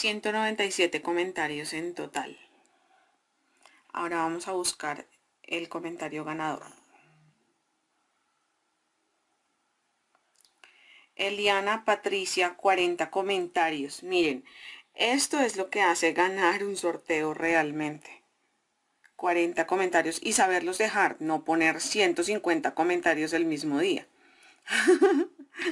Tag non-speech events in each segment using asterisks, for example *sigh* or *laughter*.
197 comentarios en total. Ahora vamos a buscar el comentario ganador. Eliana Patricia, 40 comentarios. Miren, esto es lo que hace ganar un sorteo realmente. 40 comentarios y saberlos dejar, no poner 150 comentarios el mismo día. *laughs*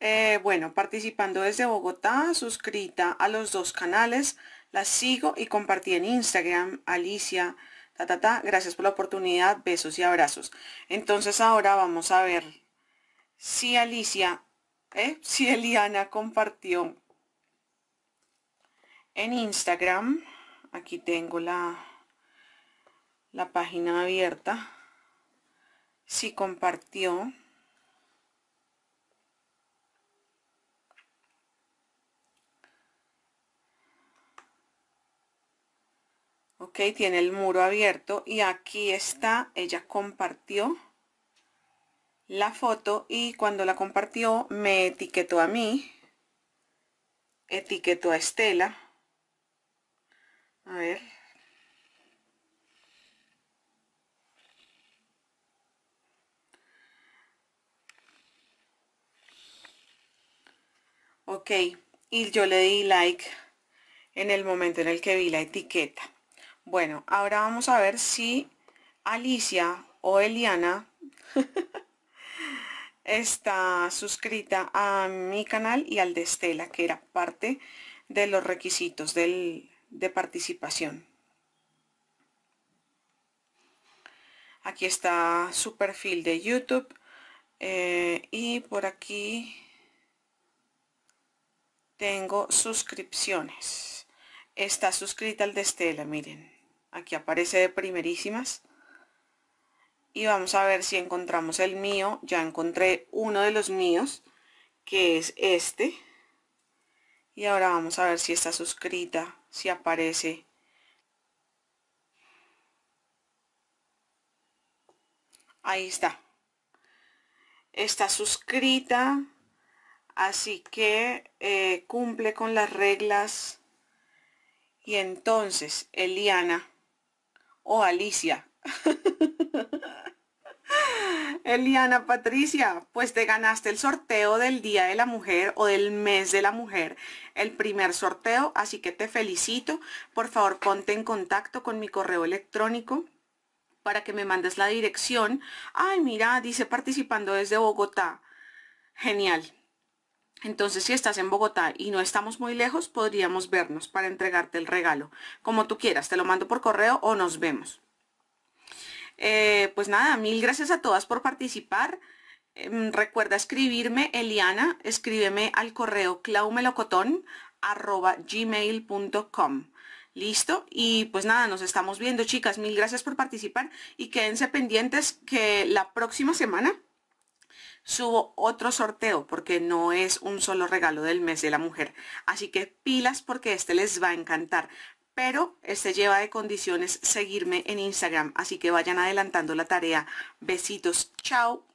Eh, bueno, participando desde Bogotá, suscrita a los dos canales, la sigo y compartí en Instagram, Alicia, ta, ta, ta, gracias por la oportunidad, besos y abrazos. Entonces ahora vamos a ver si Alicia, ¿eh? *laughs* si Eliana compartió en Instagram, aquí tengo la, la página abierta, si compartió, ok tiene el muro abierto y aquí está ella compartió la foto y cuando la compartió me etiquetó a mí etiquetó a Estela a ver ok y yo le di like en el momento en el que vi la etiqueta bueno, ahora vamos a ver si Alicia o Eliana *laughs* está suscrita a mi canal y al de Estela, que era parte de los requisitos de participación. Aquí está su perfil de YouTube eh, y por aquí tengo suscripciones. Está suscrita al de Estela, miren. Aquí aparece de primerísimas. Y vamos a ver si encontramos el mío. Ya encontré uno de los míos, que es este. Y ahora vamos a ver si está suscrita, si aparece. Ahí está. Está suscrita, así que eh, cumple con las reglas. Y entonces, Eliana o Alicia. *laughs* Eliana Patricia, pues te ganaste el sorteo del Día de la Mujer o del Mes de la Mujer, el primer sorteo, así que te felicito. Por favor, ponte en contacto con mi correo electrónico para que me mandes la dirección. Ay, mira, dice participando desde Bogotá. Genial. Entonces, si estás en Bogotá y no estamos muy lejos, podríamos vernos para entregarte el regalo. Como tú quieras, te lo mando por correo o nos vemos. Eh, pues nada, mil gracias a todas por participar. Em, recuerda escribirme, Eliana, escríbeme al correo claumelocotón.gmail.com Listo, y pues nada, nos estamos viendo chicas, mil gracias por participar y quédense pendientes que la próxima semana subo otro sorteo porque no es un solo regalo del mes de la mujer. Así que pilas porque este les va a encantar. Pero este lleva de condiciones seguirme en Instagram, así que vayan adelantando la tarea. Besitos, chao.